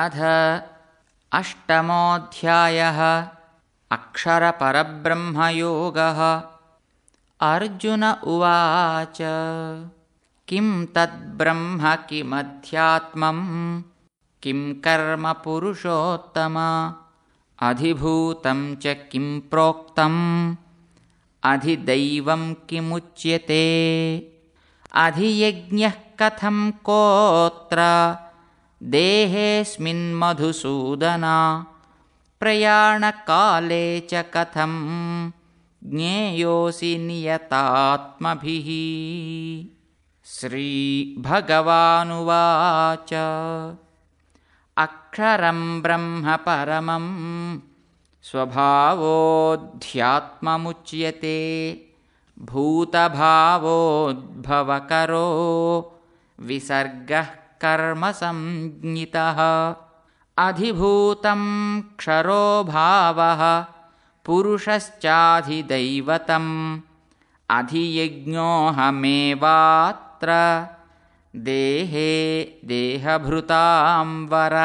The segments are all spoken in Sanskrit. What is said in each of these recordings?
अध अष्टमोऽध्यायः अक्षरपरब्रह्मयोगः अर्जुन उवाच किं तद्ब्रह्म किमध्यात्मं किं पुरुषोत्तम अधिभूतं च किं प्रोक्तम् अधिदैवं किमुच्यते अधियज्ञः कथं कोऽत्र देहेऽस्मिन्मधुसूदना प्रयाणकाले च कथं ज्ञेयोऽसि नियतात्मभिः श्रीभगवानुवाच अक्षरं ब्रह्मपरमं स्वभावोऽध्यात्ममुच्यते भूतभावोद्भवकरो विसर्गः कर्मसंज्ञितः अधिभूतं क्षरो भावः पुरुषश्चाधिदैवतम् अधियज्ञोऽहमेवात्र देहे देहभृतां वर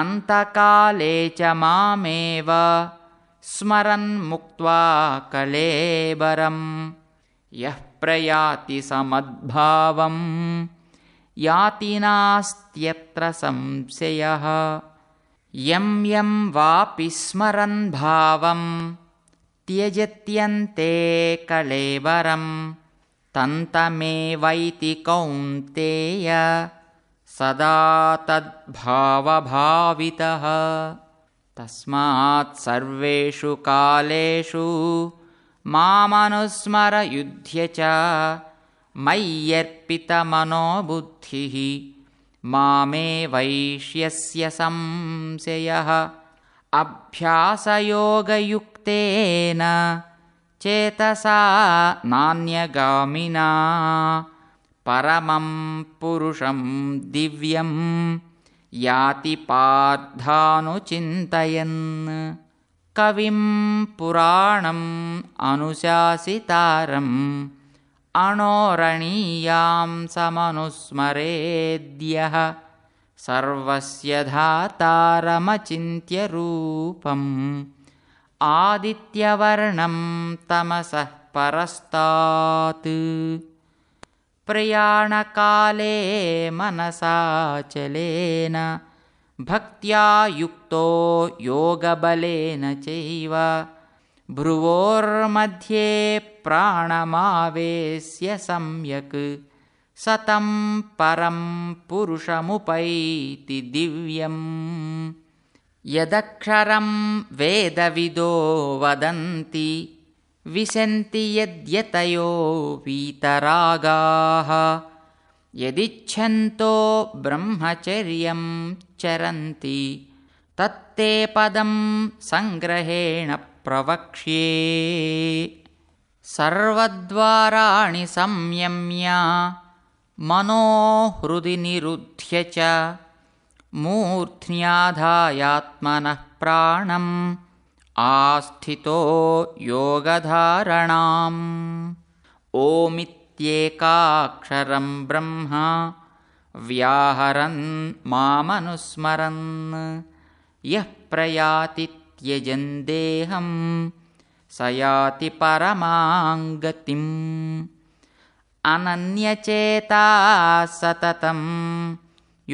अन्तकाले च मामेव स्मरन्मुक्त्वा मुक्त्वा यः प्रयाति समद्भावम् यातिनास्त्यत्र संशयः यं यं वापि स्मरन् भावं त्यजत्यन्ते कलेवरं तन्तमेवैति कौन्तेय सदा तद्भावभावितः तस्मात् सर्वेषु कालेषु मामनुस्मरयुध्य च मय्यर्पितमनोबुद्धिः मा मे वैश्यस्य संशयः अभ्यासयोगयुक्तेन चेतसा नान्यगामिना परमं पुरुषं दिव्यं यातिपार्थानुचिन्तयन् कविं पुराणम् अनुशासितारम् अणोरणीयां समनुस्मरेद्यः सर्वस्य धातारमचिन्त्यरूपम् आदित्यवर्णं तमसः परस्तात् प्रयाणकाले मनसाचलेन भक्त्या युक्तो योगबलेन चैव भ्रुवोर्मध्ये प्राणमावेश्य सम्यक् सतं परं पुरुषमुपैति दिव्यं यदक्षरं वेदविदो वदन्ति विशन्ति यद्यतयो वीतरागाः यदिच्छन्तो ब्रह्मचर्यं चरन्ति तत्ते पदं सङ्ग्रहेण प्रवक्ष्ये सर्वद्वाराणि संयम्य हृदि निरुद्ध्य च मूर्ध्न्याधायात्मनः प्राणम् आस्थितो योगधारणाम् ओमित्येकाक्षरं ब्रह्मा व्याहरन् मामनुस्मरन् यः प्रयाति त्यजन् देहं स याति परमा गतिम् अनन्यचेता सततं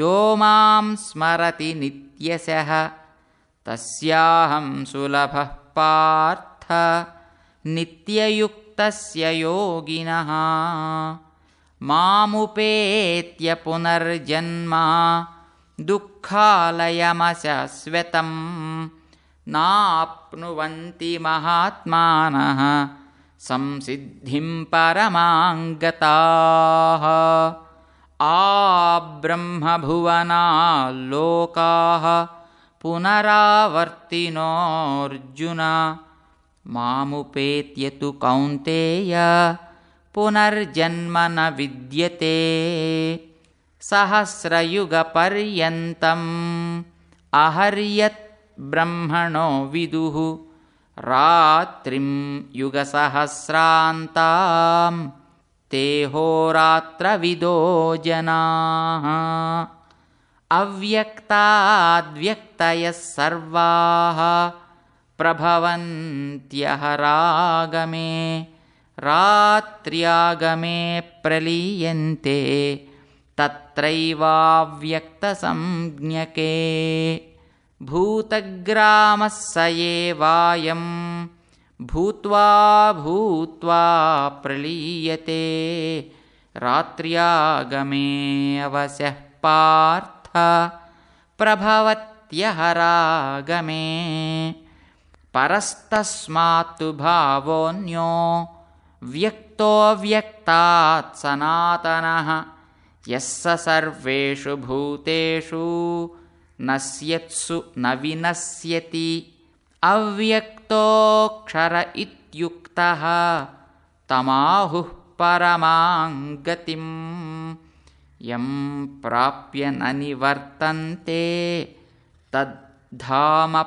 यो मां स्मरति नित्यशः तस्याहं सुलभः पार्थ नित्ययुक्तस्य योगिनः मामुपेत्य पुनर्जन्मा दुःखालयमशश्वतम् नाप्नुवन्ति महात्मानः संसिद्धिं परमां गताः आब्रह्मभुवना मामुपेत्यतु कौन्तेय पुनर्जन्म न विद्यते सहस्रयुगपर्यन्तम् अहर्यत् ब्रह्मणो विदुः रात्रिं युगसहस्रान्तां ते होरात्रविदो जनाः अव्यक्ताद्व्यक्तयः सर्वाः प्रभवन्त्यः रागमे रात्र्यागमे प्रलीयन्ते तत्रैवाव्यक्तसंज्ञके भूतग्रामः एवायं भूत्वा भूत्वा प्रलीयते अवशः पार्थ प्रभवत्यहरागमे परस्तस्मात्तु भावोऽन्यो व्यक्तोऽव्यक्तात् सनातनः यः सर्वेषु भूतेषु नस्यत्सु न विनश्यति अव्यक्तो इत्युक्तः तमाहुः परमां गतिं यं प्राप्य न निवर्तन्ते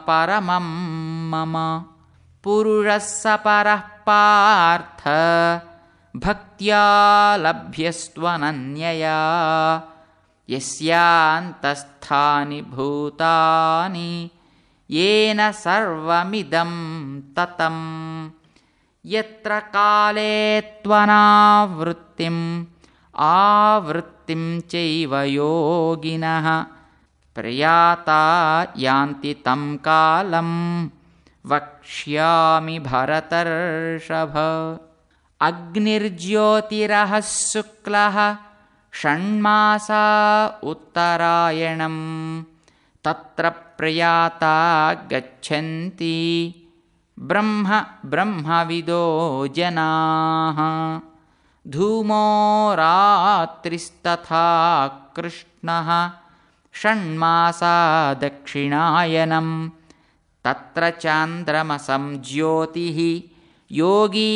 परमं मम पुरुषः पार्थ भक्त्या लभ्यस्त्वनन्यया यस्यान्तस्थानि भूतानि येन सर्वमिदं ततं यत्र काले त्वनावृत्तिम् आवृत्तिं चैव योगिनः प्रयाता यान्ति तं कालं वक्ष्यामि भरतर्षभ अग्निर्ज्योतिरः शुक्लः षण्मासा उत्तरायणं तत्र प्रयाता गच्छन्ति ब्रह्म ब्रह्मविदो जनाः धूमो रात्रिस्तथा कृष्णः षण्मासा दक्षिणायनं तत्र चान्द्रमसं ज्योतिः योगी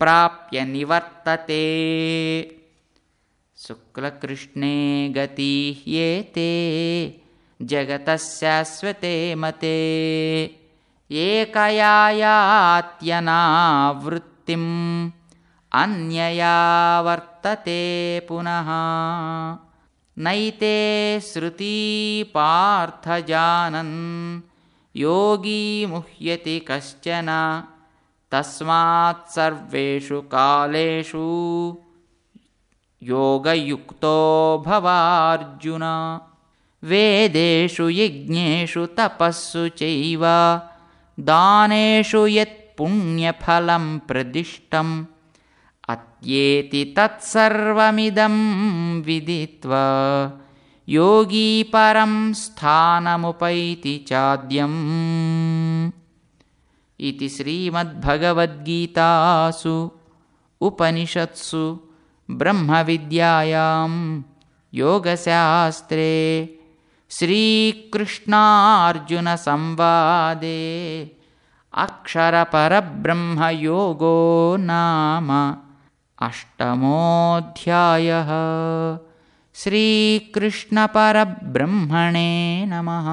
प्राप्य निवर्तते शुक्लकृष्णे गती येते जगतः मते एकयायात्यनावृत्तिम् अन्यया वर्तते पुनः नैते श्रुती पार्थजानन् योगी मुह्यति कश्चन तस्मात् सर्वेषु कालेषु योगयुक्तो भवार्जुन वेदेषु यज्ञेषु तपस्सु चैव दानेषु यत्पुण्यफलं प्रदिष्टम् अत्येति तत्सर्वमिदं विदित्वा योगी परं स्थानमुपैति चाद्यम् इति श्रीमद्भगवद्गीतासु उपनिषत्सु ब्रह्मविद्यायां योगशास्त्रे श्रीकृष्णार्जुनसंवादे अक्षरपरब्रह्मयोगो नाम अष्टमोऽध्यायः श्रीकृष्णपरब्रह्मणे नमः